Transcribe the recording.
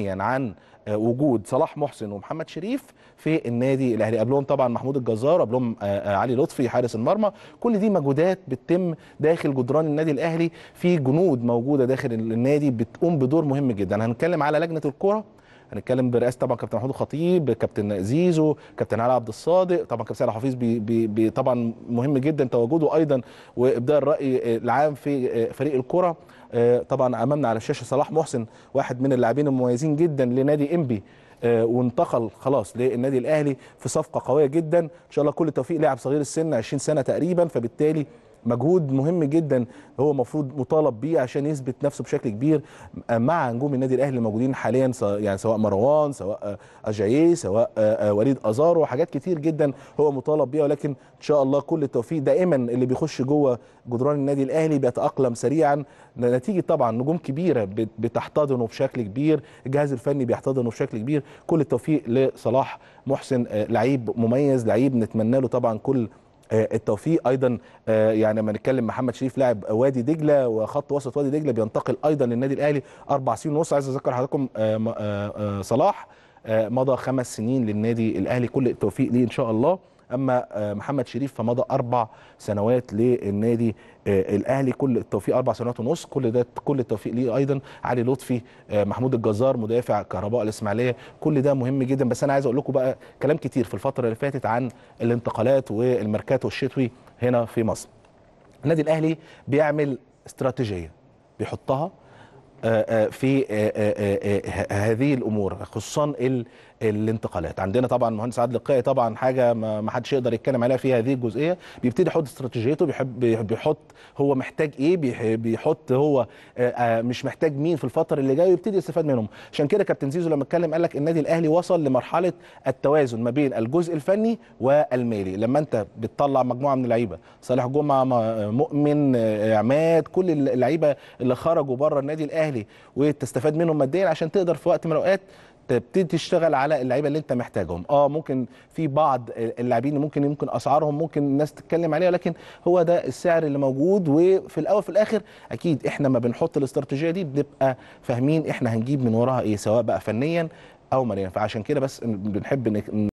عن آه، وجود صلاح محسن ومحمد شريف في النادي الاهلي قبلهم طبعا محمود الجزار قبلهم آه، آه، علي لطفي حارس المرمى كل دي مجهودات بتتم داخل جدران النادي الاهلي في جنود موجوده داخل النادي بتقوم بدور مهم جدا هنتكلم على لجنه الكره هنتكلم برئاسه طبعا كابتن محمود الخطيب كابتن زيزو كابتن علي عبد الصادق طبعا كابتن سيد حفيظ بي بي طبعا مهم جدا تواجده ايضا وابداء الراي العام في فريق الكره آه، طبعا امامنا على الشاشه صلاح محسن واحد من اللاعبين المميزين جدا لنادي انبي آه، وانتقل خلاص للنادي الاهلي في صفقه قويه جدا ان شاء الله كل التوفيق لاعب صغير السن 20 سنه تقريبا فبالتالي مجهود مهم جدا هو المفروض مطالب بيه عشان يثبت نفسه بشكل كبير مع نجوم النادي الاهلي الموجودين حاليا يعني سواء مروان سواء اجايي سواء وليد ازارو حاجات كتير جدا هو مطالب بيها ولكن ان شاء الله كل التوفيق دائما اللي بيخش جوه جدران النادي الاهلي بيتاقلم سريعا نتيجه طبعا نجوم كبيره بتحتضنه بشكل كبير الجهاز الفني بيحتضنه بشكل كبير كل التوفيق لصلاح محسن آه، لعيب مميز لعيب نتمنى له طبعا كل آه، التوفيق ايضا آه، يعني لما نتكلم محمد شريف لاعب وادي دجله وخط وسط وادي دجله بينتقل ايضا للنادي الاهلي اربع سنين ونص عايز اذكر حضراتكم آه، صلاح مضى خمس سنين للنادي الاهلي كل التوفيق ليه ان شاء الله اما آه، محمد شريف فمضى اربع سنوات للنادي آه، الاهلي كل التوفيق اربع سنوات ونص كل ده كل التوفيق ليه ايضا علي لطفي آه، محمود الجزار مدافع كهرباء الاسماعيليه كل ده مهم جدا بس انا عايز اقول لكم بقى كلام كتير في الفتره اللي فاتت عن الانتقالات والماركاتو الشتوي هنا في مصر النادي الاهلي بيعمل استراتيجيه بيحطها آه، آه، في آه، هذه الامور خصوصا الانتقالات عندنا طبعا مهندس عادل القائي طبعا حاجه ما حدش يقدر يتكلم عليها في هذه الجزئيه بيبتدي يحط استراتيجيته بيحب بيحط هو محتاج ايه بيحط هو مش محتاج مين في الفتره اللي جايه ويبتدي يستفاد منهم عشان كده كابتن زيزو لما اتكلم قال لك النادي الاهلي وصل لمرحله التوازن ما بين الجزء الفني والمالي لما انت بتطلع مجموعه من اللعيبه صالح جمعه مؤمن عماد كل اللعيبه اللي خرجوا بره النادي الاهلي الاهلي وتستفاد منهم ماديا عشان تقدر في وقت من الاوقات تبتدي تشتغل على اللعيبه اللي انت محتاجهم اه ممكن في بعض اللاعبين ممكن يمكن اسعارهم ممكن الناس تتكلم عليها ولكن هو ده السعر اللي موجود وفي الاول في الاخر اكيد احنا ما بنحط الاستراتيجيه دي بنبقى فاهمين احنا هنجيب من وراها ايه سواء بقى فنيا او ماليا فعشان كده بس بنحب